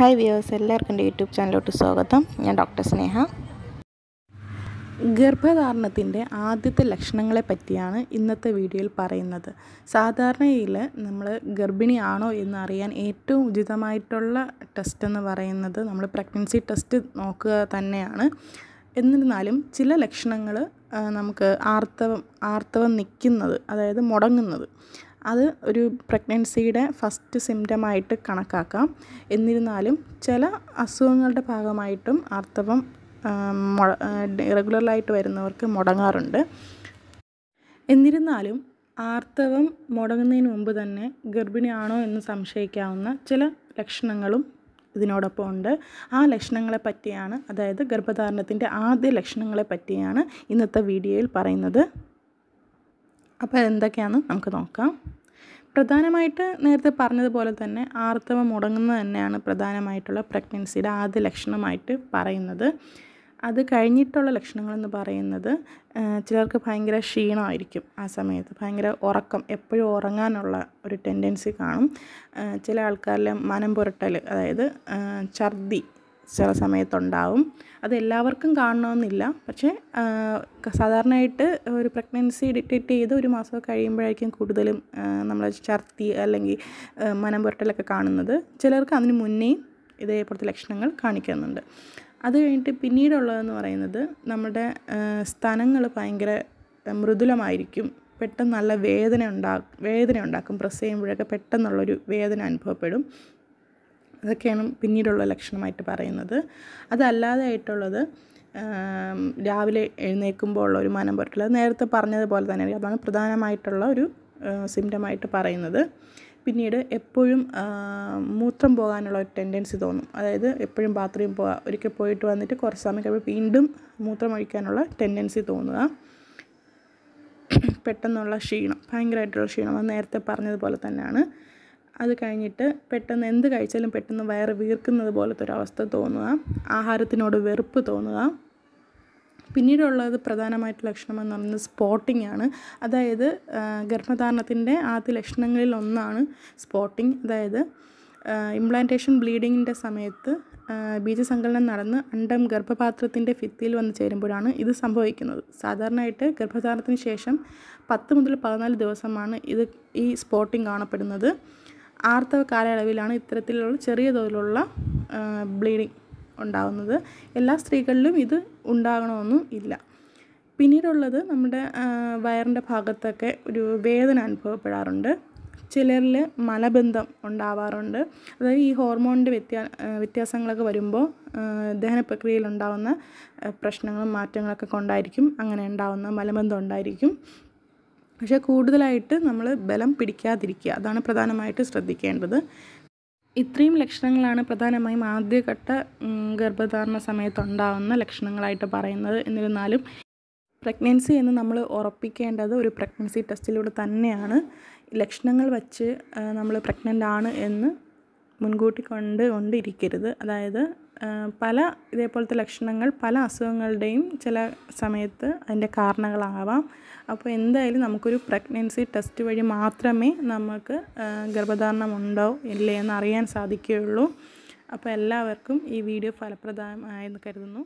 hi viewers എല്ലാവർക്കും എൻ്റെ YouTube ചാനലിലോട്ട് സ്വാഗതം ഞാൻ ഡോക്ടർ സ്നേഹ ഗർഭധാരണത്തിൻ്റെ ആദ്യത്തെ ലക്ഷണങ്ങളെ പറ്റിയാണ് ഇന്നത്തെ വീഡിയോയിൽ പറയുന്നത് സാധാരണയിൽ നമ്മൾ ഗർഭിണിയാണോ എന്ന് അറിയാൻ ഏറ്റവും ഉചിതമായിട്ടുള്ള ടെസ്റ്റ് എന്ന് പറയുന്നത് നമ്മൾ പ്രഗ്നൻസി ടെസ്റ്റ് നോക്കുക തന്നെയാണ് എന്നിരുന്നാലും ചില ലക്ഷണങ്ങൾ നമുക്ക് ആർത്തവം ആർത്തവം നിൽക്കുന്നത് അതായത് മുടങ്ങുന്നത് അത് ഒരു പ്രഗ്നൻസിയുടെ ഫസ്റ്റ് സിംറ്റമായിട്ട് കണക്കാക്കാം എന്നിരുന്നാലും ചില അസുഖങ്ങളുടെ ഭാഗമായിട്ടും ആർത്തവം റെഗുലറായിട്ട് വരുന്നവർക്ക് മുടങ്ങാറുണ്ട് എന്നിരുന്നാലും ആർത്തവം മുടങ്ങുന്നതിന് മുമ്പ് തന്നെ ഗർഭിണിയാണോ എന്ന് സംശയിക്കാവുന്ന ചില ലക്ഷണങ്ങളും ഇതിനോടൊപ്പം ഉണ്ട് ആ ലക്ഷണങ്ങളെ പറ്റിയാണ് അതായത് ഗർഭധാരണത്തിൻ്റെ ആദ്യ ലക്ഷണങ്ങളെ പറ്റിയാണ് ഇന്നത്തെ വീഡിയോയിൽ പറയുന്നത് അപ്പോൾ എന്തൊക്കെയാണ് നമുക്ക് നോക്കാം പ്രധാനമായിട്ട് നേരത്തെ പറഞ്ഞതുപോലെ തന്നെ ആർത്തവം മുടങ്ങുന്നത് തന്നെയാണ് പ്രധാനമായിട്ടുള്ള പ്രഗ്നൻസിയുടെ ആദ്യ ലക്ഷണമായിട്ട് പറയുന്നത് അത് കഴിഞ്ഞിട്ടുള്ള ലക്ഷണങ്ങളെന്ന് പറയുന്നത് ചിലർക്ക് ഭയങ്കര ക്ഷീണമായിരിക്കും ആ സമയത്ത് ഭയങ്കര ഉറക്കം എപ്പോഴും ഉറങ്ങാനുള്ള ഒരു ടെൻഡൻസി കാണും ചില ആൾക്കാരിലെ മനം പുരട്ടൽ അതായത് ഛർദി ചില സമയത്തുണ്ടാവും അത് എല്ലാവർക്കും കാണണമെന്നില്ല പക്ഷേ സാധാരണയായിട്ട് ഒരു പ്രഗ്നൻസി ഡിറ്റക്റ്റ് ചെയ്ത് ഒരു മാസം കഴിയുമ്പോഴായിരിക്കും കൂടുതലും നമ്മൾ ഛർത്തി അല്ലെങ്കിൽ മനം പുരട്ടലൊക്കെ കാണുന്നത് ചിലർക്ക് അതിന് മുന്നേ ഇതേപോലത്തെ ലക്ഷണങ്ങൾ കാണിക്കുന്നുണ്ട് അത് കഴിഞ്ഞിട്ട് പിന്നീടുള്ളതെന്ന് പറയുന്നത് നമ്മുടെ സ്ഥലങ്ങൾ ഭയങ്കര മൃദുലമായിരിക്കും പെട്ടെന്ന് നല്ല വേദന ഉണ്ടാ വേദന ഉണ്ടാക്കും പ്രസ് ചെയ്യുമ്പോഴൊക്കെ പെട്ടെന്നുള്ളൊരു വേദന അനുഭവപ്പെടും ഇതൊക്കെയാണ് പിന്നീടുള്ള ലക്ഷണമായിട്ട് പറയുന്നത് അതല്ലാതെ ആയിട്ടുള്ളത് രാവിലെ എഴുന്നേൽക്കുമ്പോൾ ഉള്ള ഒരു മനം പുരട്ടൽ നേരത്തെ പറഞ്ഞതുപോലെ തന്നെ അതാണ് പ്രധാനമായിട്ടുള്ള ഒരു സിംറ്റമായിട്ട് പറയുന്നത് പിന്നീട് എപ്പോഴും മൂത്രം പോകാനുള്ള ഒരു ടെൻഡൻസി തോന്നും അതായത് എപ്പോഴും ബാത്റൂമിൽ പോവുക ഒരിക്കൽ പോയിട്ട് വന്നിട്ട് കുറച്ച് സമയം കഴിയുമ്പോൾ വീണ്ടും മൂത്രം ഒഴിക്കാനുള്ള ടെൻഡൻസി തോന്നുക പെട്ടെന്നുള്ള ക്ഷീണം ഭയങ്കരമായിട്ടുള്ള ക്ഷീണം അത് നേരത്തെ പറഞ്ഞതുപോലെ തന്നെയാണ് അത് കഴിഞ്ഞിട്ട് പെട്ടെന്ന് എന്ത് കഴിച്ചാലും പെട്ടെന്ന് വയറ് വീർക്കുന്നത് പോലത്തെ ഒരവസ്ഥ തോന്നുക ആഹാരത്തിനോട് വെറുപ്പ് തോന്നുക പിന്നീടുള്ളത് പ്രധാനമായിട്ട് ലക്ഷണം എന്ന് പറയുന്നത് സ്പോട്ടിംഗ് ആണ് അതായത് ഗർഭധാരണത്തിൻ്റെ ആദ്യ ലക്ഷണങ്ങളിൽ ഒന്നാണ് സ്പോട്ടിംഗ് അതായത് ഇംപ്ലാന്റേഷൻ ബ്ലീഡിങ്ങിൻ്റെ സമയത്ത് ബീജസങ്കലനം നടന്ന് അണ്ടം ഗർഭപാത്രത്തിൻ്റെ ഭിത്തിയിൽ വന്ന് ചേരുമ്പോഴാണ് ഇത് സംഭവിക്കുന്നത് സാധാരണയായിട്ട് ഗർഭധാരണത്തിന് ശേഷം പത്ത് മുതൽ പതിനാല് ദിവസമാണ് ഇത് ഈ സ്പോട്ടിംഗ് കാണപ്പെടുന്നത് ആർത്തവ കാലയളവിലാണ് ഇത്തരത്തിലുള്ള ചെറിയ തോതിലുള്ള ബ്ലീഡിങ് ഉണ്ടാകുന്നത് എല്ലാ സ്ത്രീകളിലും ഇത് ഉണ്ടാകണമെന്നും ഇല്ല പിന്നീടുള്ളത് നമ്മുടെ വയറിൻ്റെ ഭാഗത്തൊക്കെ ഒരു വേദന അനുഭവപ്പെടാറുണ്ട് ചിലരിൽ മലബന്ധം ഉണ്ടാവാറുണ്ട് അതായത് ഈ ഹോർമോണിൻ്റെ വ്യത്യാ വ്യത്യാസങ്ങളൊക്കെ വരുമ്പോൾ ദഹന പ്രക്രിയയിൽ ഉണ്ടാകുന്ന പ്രശ്നങ്ങളും മാറ്റങ്ങളൊക്കെ കൊണ്ടായിരിക്കും അങ്ങനെ ഉണ്ടാകുന്ന മലബന്ധം ഉണ്ടായിരിക്കും പക്ഷേ കൂടുതലായിട്ട് നമ്മൾ ബലം പിടിക്കാതിരിക്കുക അതാണ് പ്രധാനമായിട്ട് ശ്രദ്ധിക്കേണ്ടത് ഇത്രയും ലക്ഷണങ്ങളാണ് പ്രധാനമായും ആദ്യഘട്ട ഗർഭധാരണ സമയത്ത് ഉണ്ടാകുന്ന ലക്ഷണങ്ങളായിട്ട് പറയുന്നത് എന്നിരുന്നാലും പ്രഗ്നൻസി എന്ന് നമ്മൾ ഉറപ്പിക്കേണ്ടത് ഒരു പ്രഗ്നൻസി ടെസ്റ്റിലൂടെ തന്നെയാണ് ലക്ഷണങ്ങൾ വച്ച് നമ്മൾ പ്രഗ്നൻ്റ് ആണ് എന്ന് മുൻകൂട്ടി കൊണ്ട് കൊണ്ടിരിക്കരുത് അതായത് പല ഇതേപോലത്തെ ലക്ഷണങ്ങൾ പല അസുഖങ്ങളുടെയും ചില സമയത്ത് അതിൻ്റെ കാരണങ്ങളാവാം അപ്പോൾ എന്തായാലും നമുക്കൊരു പ്രഗ്നൻസി ടെസ്റ്റ് വഴി മാത്രമേ നമുക്ക് ഗർഭധാരണം ഉണ്ടോ ഇല്ലേ എന്ന് അറിയാൻ സാധിക്കുകയുള്ളൂ അപ്പോൾ എല്ലാവർക്കും ഈ വീഡിയോ ഫലപ്രദമായെന്ന് കരുതുന്നു